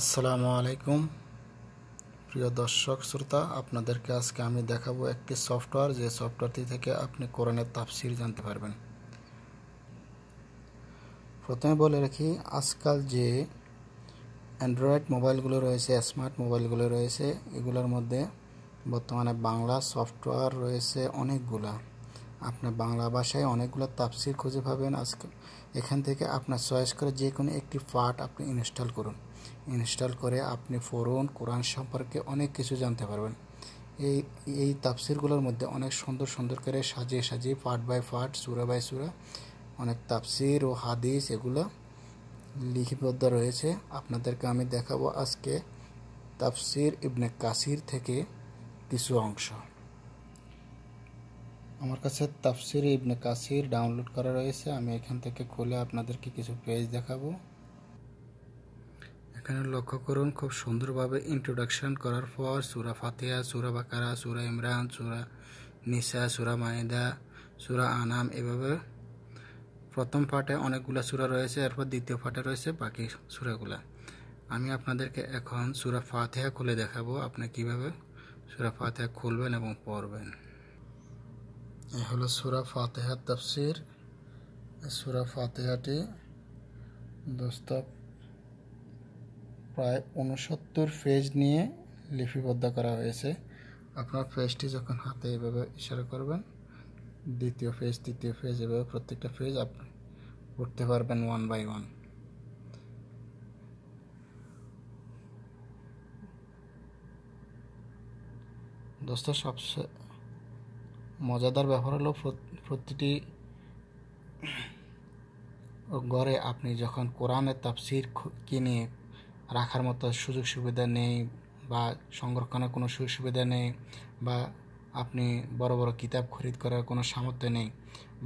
আসসালামু আলাইকুম প্রিয় দর্শক শ্রোতা আপনাদেরকে আজকে আমি দেখাবো একটি সফটওয়্যার যে সফটওয়্যারটি থেকে আপনি কোরআনের তাফসির জানতে পারবেন প্রথমে বলে রাখি আজকাল যে অ্যান্ড্রয়েড মোবাইলগুলো রয়েছে স্মার্ট মোবাইলগুলো রয়েছে এগুলোর মধ্যে বর্তমানে বাংলা সফটওয়্যার রয়েছে অনেকগুলা আপনি বাংলা ভাষায় অনেকগুলো তাফসির খুঁজে পাবেন আজকে এখান থেকে আপনার চয়েস করে যে কোনো একটি পার্ট আপনি ইনস্টল করুন ইনস্টল করে আপনি ফোরন কোরআন সম্পর্কে অনেক কিছু জানতে পারবেন এই এই তাফসিরগুলোর মধ্যে অনেক সুন্দর সুন্দর করে সাজিয়ে সাজিয়ে পার্ট বাই পার্ট সুরা বাই সুরা অনেক তাফসির ও হাদিস এগুলো লিখিবদ্ধ রয়েছে আপনাদেরকে আমি দেখাবো আজকে তাফসির ইবনে কাসির থেকে কিছু অংশ আমার কাছে তাফসির ইবনে কাসির ডাউনলোড করা রয়েছে আমি এখান থেকে খুলে আপনাদেরকে কিছু পেজ দেখাবো এখানে লক্ষ্য করুন খুব সুন্দরভাবে ইন্ট্রোডাকশন করার পর সুরা ফাতিয়া সুরা বাকারা সুরা ইমরান সুরা নিসা সুরা মায়েদা সুরা আনাম এভাবে প্রথম পাটে অনেকগুলো সুরা রয়েছে এরপর দ্বিতীয় পাটে রয়েছে বাকি সুরাগুলো আমি আপনাদেরকে এখন সুরা ফাতেহা খুলে দেখাবো আপনি কিভাবে সুরা ফাতেহা খুলবেন এবং পড়বেন এ হলো সুরা ফাতেহার তফসির সুরা ফাতেহাটি দোস্ত প্রায় উনসত্তর ফেজ নিয়ে লিপিবদ্ধ করা হয়েছে আপনার ফেজটি যখন হাতে এভাবে ইশারা করবেন দ্বিতীয় ফেজ তৃতীয় ফেজ এভাবে প্রত্যেকটা ফেজ আপনি উঠতে পারবেন ওয়ান বাই ওয়ান দোস্ত সবচেয়ে মজাদার ব্যাপার হলো প্রতিটি ঘরে আপনি যখন কোরআনের তাফসির কিনে রাখার মতো সুযোগ সুবিধা নেই বা সংরক্ষণের কোনো সুযোগ সুবিধা নেই বা আপনি বড় বড় কিতাব খরিদ করার কোনো সামর্থ্য নেই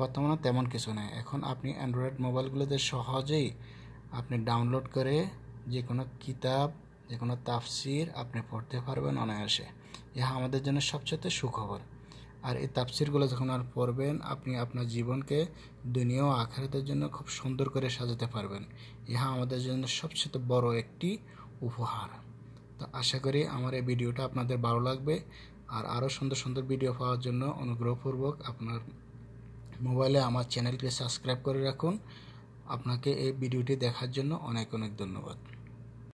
বর্তমানে তেমন কিছু নেই এখন আপনি অ্যান্ড্রয়েড মোবাইলগুলোতে সহজেই আপনি ডাউনলোড করে যে কোনো কিতাব যে কোনো তাফসির আপনি পড়তে পারবেন অনায়াসে ইহা আমাদের জন্য সবচেয়ে সুখবর আর এই তাফসিরগুলো যখন আর পড়বেন আপনি আপনার জীবনকে দুনিয়া ও আখেরাতের জন্য খুব সুন্দর করে সাজাতে পারবেন ইহা আমাদের জন্য সবচেয়ে বড় একটি উপহার তো আশা করি আমার এই ভিডিওটা আপনাদের ভালো লাগবে আর আরও সুন্দর সুন্দর ভিডিও পাওয়ার জন্য অনুগ্রহপূর্বক আপনার মোবাইলে আমার চ্যানেলকে সাবস্ক্রাইব করে রাখুন আপনাকে এই ভিডিওটি দেখার জন্য অনেক অনেক ধন্যবাদ